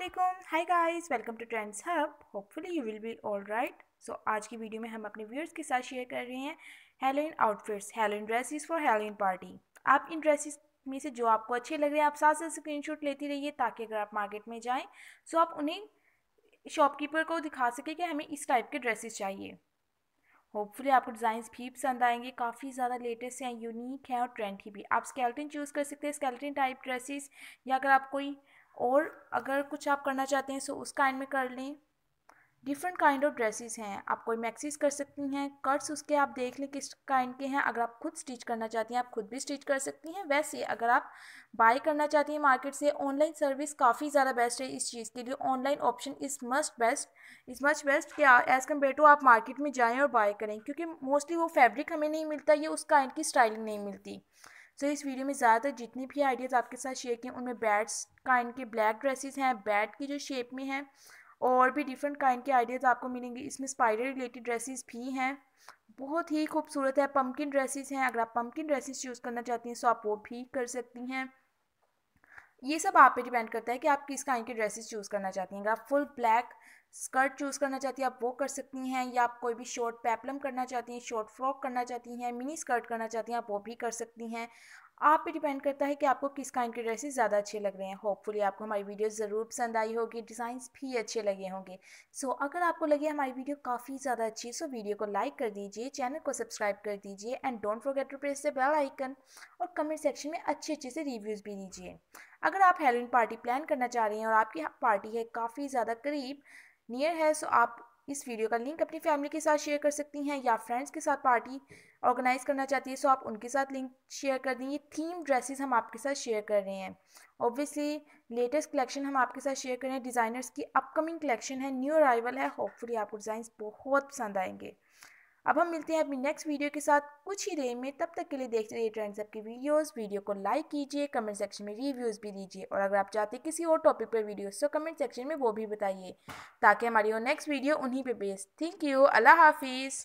Aslam hi guys welcome to trends hub hopefully you will be all right so आज की video में हम अपने व्यूअर्स के साथ शेयर कर रहे हैं halloween outfits halloween dresses for halloween party आप इन ड्रेसेस में से जो आपको अच्छे लग रहे हैं आप साथ साथ स्क्रीनशॉट लेती रहिए ताकि अगर आप मार्केट में जाएँ सो आप उन्हें शॉपकीपर को दिखा सकें कि हमें इस टाइप के ड्रेसेस चाहिए होपफुली आपको डिजाइन भी पसंद आएंगे काफ़ी ज़्यादा लेटेस्ट हैं यूनिक हैं और ट्रेंडी भी आप स्केल्टिन चूज़ कर सकते हैं स्केल्टिन टाइप ड्रेसेस या अगर आप कोई और अगर कुछ आप करना चाहते हैं सो उस काइंड में कर लें डिफरेंट काइंड ऑफ ड्रेसेस हैं आप कोई मैक्सीज कर सकती हैं कट्स उसके आप देख लें किस काइंड के हैं अगर आप खुद स्टिच करना चाहती हैं आप खुद भी स्टिच कर सकती हैं वैसे अगर आप बाय करना चाहती हैं मार्केट से ऑनलाइन सर्विस काफ़ी ज़्यादा बेस्ट है इस चीज़ के लिए online option is must best is much best कि एज़ कम्पेयर टू आप मार्केट में जाएँ और बाय करें क्योंकि मोस्टली वो फैब्रिक हमें नहीं मिलता ये उस काइंड की स्टाइलिंग नहीं मिलती सो तो इस वीडियो में ज़्यादातर जितने भी आइडियाज़ आपके साथ शेयर किए उनमें बैट्स काइंड के ब्लैक ड्रेसेस हैं बैट की जो शेप में हैं और भी डिफरेंट काइंड के आइडियाज़ आपको मिलेंगे इसमें स्पाइडर रिलेटेड ड्रेसेस भी हैं बहुत ही खूबसूरत है पम्पकिन ड्रेसेस हैं अगर आप पम्पकिन ड्रेसेस यूज़ करना चाहती हैं सो तो आप वो भी कर सकती हैं ये सब आप पे डिपेंड करता है कि आप किस काइंड की ड्रेसेस चूज़ करना चाहती हैं अगर आप फुल ब्लैक स्कर्ट चूज़ करना चाहती हैं आप वो कर सकती हैं या आप कोई भी शॉर्ट पैपलम करना चाहती हैं शॉर्ट फ्रॉक करना चाहती हैं मिनी स्कर्ट करना चाहती हैं आप वो भी कर सकती हैं आप पे डिपेंड करता है कि आपको किस काइंड के ड्रेसेस ज़्यादा अच्छे लग रहे हैं होपफुली आपको हमारी वीडियो ज़रूर पसंद आई होगी डिज़ाइंस भी अच्छे लगे होंगे सो so, अगर आपको लगे हमारी वीडियो काफ़ी ज़्यादा अच्छी है सो वीडियो को लाइक कर दीजिए चैनल को सब्सक्राइब कर दीजिए and don't forget to press the bell icon और कमेंट सेक्शन में अच्छे अच्छे से रिव्यूज़ भी दीजिए अगर आप हेलोइन पार्टी प्लान करना चाह रहे हैं और आपकी पार्टी है काफ़ी ज़्यादा करीब नियर है सो आप इस वीडियो का लिंक अपनी फैमिली के साथ शेयर कर सकती हैं या फ्रेंड्स के साथ पार्टी ऑर्गेनाइज़ करना चाहती है सो आप उनके साथ लिंक शेयर कर दें ये थीम ड्रेसेस हम आपके साथ शेयर कर रहे हैं ऑब्वियसली लेटेस्ट कलेक्शन हम आपके साथ शेयर कर रहे हैं डिज़ाइनर्स की अपकमिंग कलेक्शन है न्यू अराइवल है होपफुली आपको डिज़ाइन बहुत पसंद आएंगे अब हम मिलते हैं अपनी नेक्स्ट वीडियो के साथ कुछ ही देर में तब तक के लिए देखते रहिए ट्रेंड्स अप की वीडियोस वीडियो को लाइक कीजिए कमेंट सेक्शन में रिव्यूज़ भी दीजिए और अगर आप चाहते हैं किसी और टॉपिक पर वीडियोस तो कमेंट सेक्शन में वो भी बताइए ताकि हमारी वो नेक्स्ट वीडियो उन्हीं पर बेस्ट थैंक यू अल्लाह हाफिज़